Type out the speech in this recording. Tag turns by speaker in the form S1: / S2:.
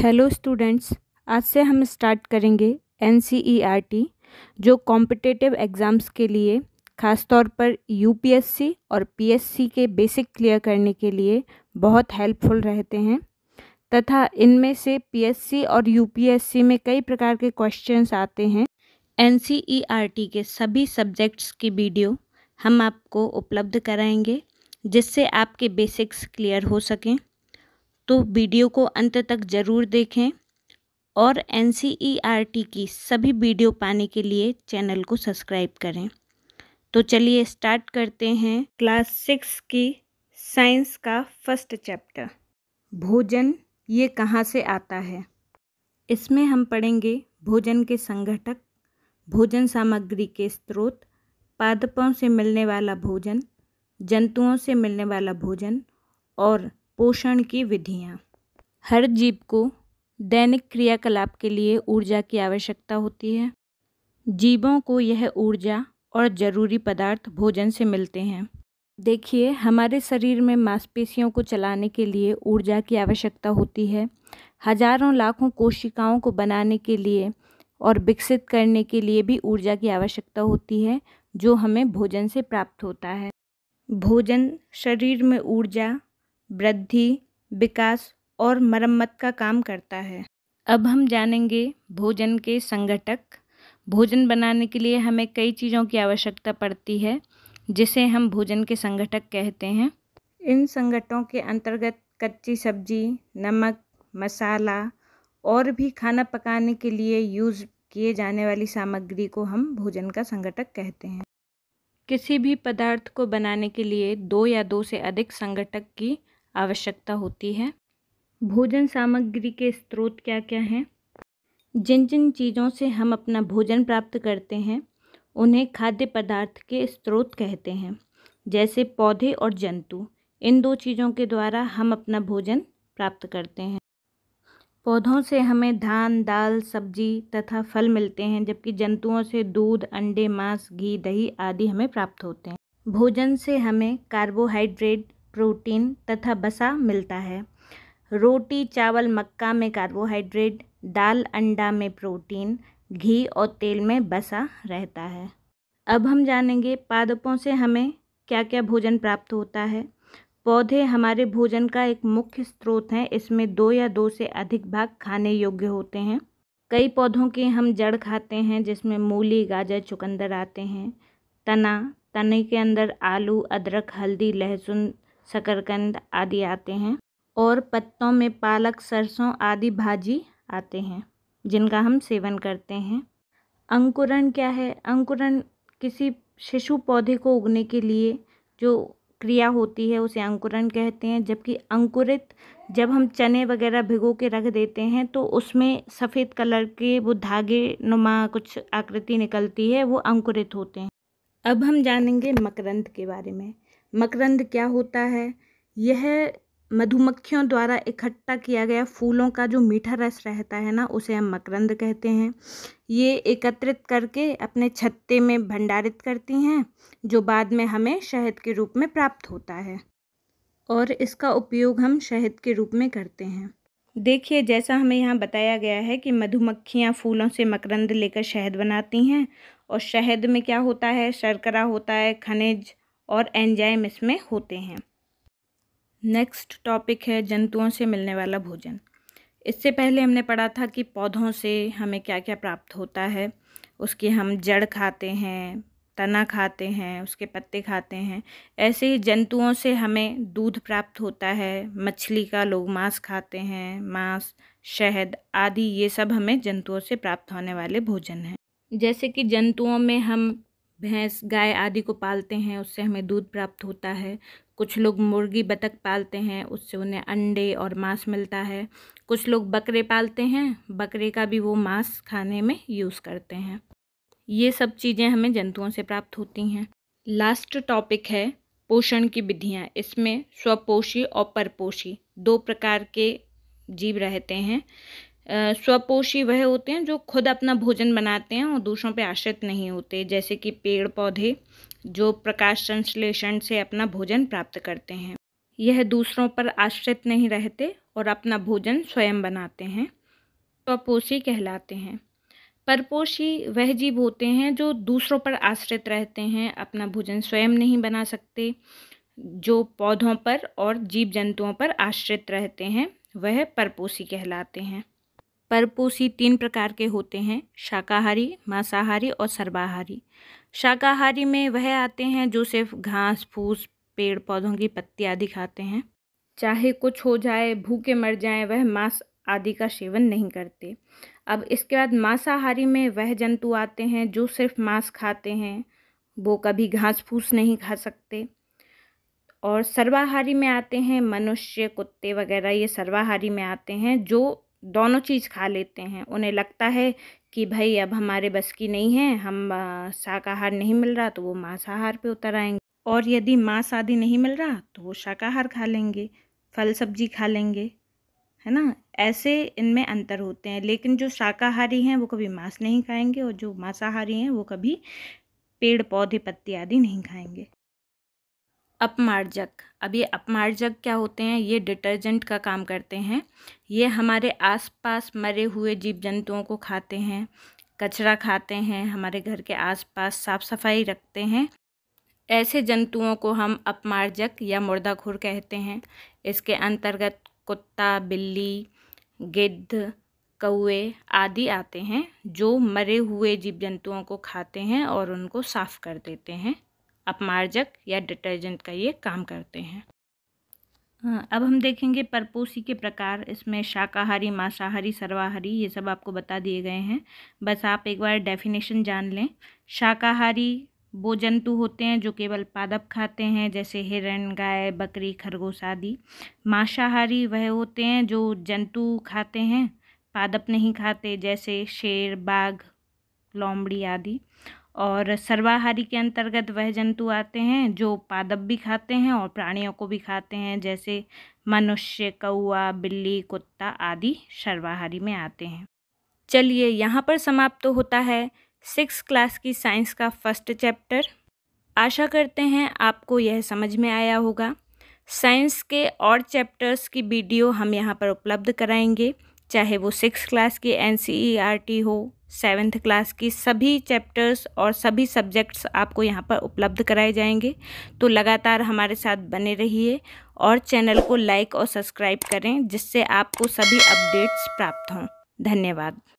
S1: hello students आज से हम स्टार्ट करेंगे एन e जो कॉम्पिटिटिव एग्ज़ाम्स के लिए ख़ास तौर पर यूपीएससी और पीएससी के बेसिक क्लियर करने के लिए बहुत हेल्पफुल रहते हैं तथा इनमें से पीएससी और यूपीएससी में कई प्रकार के क्वेश्चंस आते हैं एन e के सभी सब्जेक्ट्स की वीडियो हम आपको उपलब्ध कराएंगे जिससे आपके बेसिक्स क्लियर हो सकें तो वीडियो को अंत तक ज़रूर देखें और एन e की सभी वीडियो पाने के लिए चैनल को सब्सक्राइब करें तो चलिए स्टार्ट करते हैं क्लास सिक्स की साइंस का फर्स्ट चैप्टर भोजन ये कहाँ से आता है इसमें हम पढ़ेंगे भोजन के संगठक भोजन सामग्री के स्रोत पादपों से मिलने वाला भोजन जंतुओं से मिलने वाला भोजन और पोषण की विधियाँ हर जीव को दैनिक क्रियाकलाप के लिए ऊर्जा की आवश्यकता होती है जीवों को यह ऊर्जा और ज़रूरी पदार्थ भोजन से मिलते हैं देखिए हमारे शरीर में मांसपेशियों को चलाने के लिए ऊर्जा की आवश्यकता होती है हजारों लाखों कोशिकाओं को बनाने के लिए और विकसित करने के लिए भी ऊर्जा की आवश्यकता होती है जो हमें भोजन से प्राप्त होता है भोजन शरीर में ऊर्जा वृद्धि विकास और मरम्मत का काम करता है अब हम जानेंगे भोजन के संगठक भोजन बनाने के लिए हमें कई चीज़ों की आवश्यकता पड़ती है जिसे हम भोजन के संगठक कहते हैं इन संगठनों के अंतर्गत कच्ची सब्जी नमक मसाला और भी खाना पकाने के लिए यूज़ किए जाने वाली सामग्री को हम भोजन का संगठक कहते हैं किसी भी पदार्थ को बनाने के लिए दो या दो से अधिक संगठक की आवश्यकता होती है भोजन सामग्री के स्रोत क्या क्या हैं जिन जिन चीज़ों से हम अपना भोजन प्राप्त करते हैं उन्हें खाद्य पदार्थ के स्रोत कहते हैं जैसे पौधे और जंतु इन दो चीज़ों के द्वारा हम अपना भोजन प्राप्त करते हैं पौधों से हमें धान दाल सब्जी तथा फल मिलते हैं जबकि जंतुओं से दूध अंडे मांस घी दही आदि हमें प्राप्त होते हैं भोजन से हमें कार्बोहाइड्रेट प्रोटीन तथा बसा मिलता है रोटी चावल मक्का में कार्बोहाइड्रेट दाल अंडा में प्रोटीन घी और तेल में बसा रहता है अब हम जानेंगे पादपों से हमें क्या क्या भोजन प्राप्त होता है पौधे हमारे भोजन का एक मुख्य स्रोत हैं इसमें दो या दो से अधिक भाग खाने योग्य होते हैं कई पौधों के हम जड़ खाते हैं जिसमें मूली गाजर चुकंदर आते हैं तना तने के अंदर आलू अदरक हल्दी लहसुन शकरकंद आदि आते हैं और पत्तों में पालक सरसों आदि भाजी आते हैं जिनका हम सेवन करते हैं अंकुरण क्या है अंकुरण किसी शिशु पौधे को उगने के लिए जो क्रिया होती है उसे अंकुरण कहते हैं जबकि अंकुरित जब हम चने वगैरह भिगो के रख देते हैं तो उसमें सफ़ेद कलर के वो धागे नुमा कुछ आकृति निकलती है वो अंकुरित होते हैं अब हम जानेंगे मकरंद के बारे में मकरंद क्या होता है यह मधुमक्खियों द्वारा इकट्ठा किया गया फूलों का जो मीठा रस रहता है ना उसे हम मकरंद कहते हैं ये एकत्रित करके अपने छत्ते में भंडारित करती हैं जो बाद में हमें शहद के रूप में प्राप्त होता है और इसका उपयोग हम शहद के रूप में करते हैं देखिए जैसा हमें यहाँ बताया गया है कि मधुमक्खियाँ फूलों से मकरंद लेकर शहद बनाती हैं और शहद में क्या होता है शर्करा होता है खनिज और एंजाइम इसमें होते हैं नेक्स्ट टॉपिक है जंतुओं से मिलने वाला भोजन इससे पहले हमने पढ़ा था कि पौधों से हमें क्या क्या प्राप्त होता है उसकी हम जड़ खाते हैं तना खाते हैं उसके पत्ते खाते हैं ऐसे ही जंतुओं से हमें दूध प्राप्त होता है मछली का लोग मांस खाते हैं मांस शहद आदि ये सब हमें जंतुओं से प्राप्त होने वाले भोजन हैं जैसे कि जंतुओं में हम भैंस गाय आदि को पालते हैं उससे हमें दूध प्राप्त होता है कुछ लोग मुर्गी बतख पालते हैं उससे उन्हें अंडे और मांस मिलता है कुछ लोग बकरे पालते हैं बकरे का भी वो मांस खाने में यूज़ करते हैं ये सब चीज़ें हमें जंतुओं से प्राप्त होती हैं लास्ट टॉपिक है पोषण की विधियाँ इसमें स्वपोषी और परपोषी दो प्रकार के जीव रहते हैं स्वपोषी वह होते हैं जो खुद अपना भोजन बनाते हैं और दूसरों पर आश्रित नहीं होते जैसे कि पेड़ पौधे जो प्रकाश संश्लेषण से अपना भोजन प्राप्त करते हैं यह दूसरों पर आश्रित नहीं रहते और अपना भोजन स्वयं बनाते हैं स्वपोषी कहलाते हैं परपोषी वह जीव होते हैं जो दूसरों पर आश्रित रहते हैं अपना भोजन स्वयं नहीं बना सकते जो पौधों पर और जीव जंतुओं पर आश्रित रहते हैं वह परपोषी कहलाते हैं परपोषी तीन प्रकार के होते हैं शाकाहारी मांसाहारी और सर्वाहारी शाकाहारी में वह आते हैं जो सिर्फ घास फूस पेड़ पौधों की पत्ती आदि खाते हैं चाहे कुछ हो जाए भूखे मर जाए वह मांस आदि का सेवन नहीं करते अब इसके बाद मांसाहारी में वह जंतु आते हैं जो सिर्फ मांस खाते हैं वो कभी घास फूस नहीं खा सकते और सर्वाहारी में आते हैं मनुष्य कुत्ते वगैरह ये सर्वाहारी में आते हैं जो दोनों चीज़ खा लेते हैं उन्हें लगता है कि भाई अब हमारे बस की नहीं है हम शाकाहार नहीं मिल रहा तो वो मांसाहार पे उतर आएंगे और यदि मांस आदि नहीं मिल रहा तो वो शाकाहार खा लेंगे फल सब्जी खा लेंगे है ना ऐसे इनमें अंतर होते हैं लेकिन जो शाकाहारी हैं वो कभी मांस नहीं खाएंगे और जो मांसाहारी हैं वो कभी पेड़ पौधे पत्ते आदि नहीं खाएंगे अपमार्जक अब ये अपमार्जक क्या होते हैं ये डिटर्जेंट का काम करते हैं ये हमारे आसपास मरे हुए जीव जंतुओं को खाते हैं कचरा खाते हैं हमारे घर के आसपास साफ़ सफाई रखते हैं ऐसे जंतुओं को हम अपमार्जक या मुर्दाखोर कहते हैं इसके अंतर्गत कुत्ता बिल्ली गिद्ध कौए आदि आते हैं जो मरे हुए जीव जंतुओं को खाते हैं और उनको साफ़ कर देते हैं अपमार्जक या डिटर्जेंट का ये काम करते हैं हाँ, अब हम देखेंगे परपोसी के प्रकार इसमें शाकाहारी मांसाहारी सर्वाहारी ये सब आपको बता दिए गए हैं बस आप एक बार डेफिनेशन जान लें शाकाहारी वो जंतु होते हैं जो केवल पादप खाते हैं जैसे हिरण गाय बकरी खरगोश आदि मांसाहारी वह होते हैं जो जंतु खाते हैं पादप नहीं खाते जैसे शेर बाघ लोमड़ी आदि और सर्वाहारी के अंतर्गत वह जंतु आते हैं जो पादप भी खाते हैं और प्राणियों को भी खाते हैं जैसे मनुष्य कौआ बिल्ली कुत्ता आदि सर्वाहारी में आते हैं चलिए यहाँ पर समाप्त तो होता है सिक्स क्लास की साइंस का फर्स्ट चैप्टर आशा करते हैं आपको यह समझ में आया होगा साइंस के और चैप्टर्स की वीडियो हम यहाँ पर उपलब्ध कराएंगे चाहे वो सिक्स क्लास की एन e हो सेवेंथ क्लास की सभी चैप्टर्स और सभी सब्जेक्ट्स आपको यहाँ पर उपलब्ध कराए जाएंगे तो लगातार हमारे साथ बने रहिए और चैनल को लाइक और सब्सक्राइब करें जिससे आपको सभी अपडेट्स प्राप्त हों धन्यवाद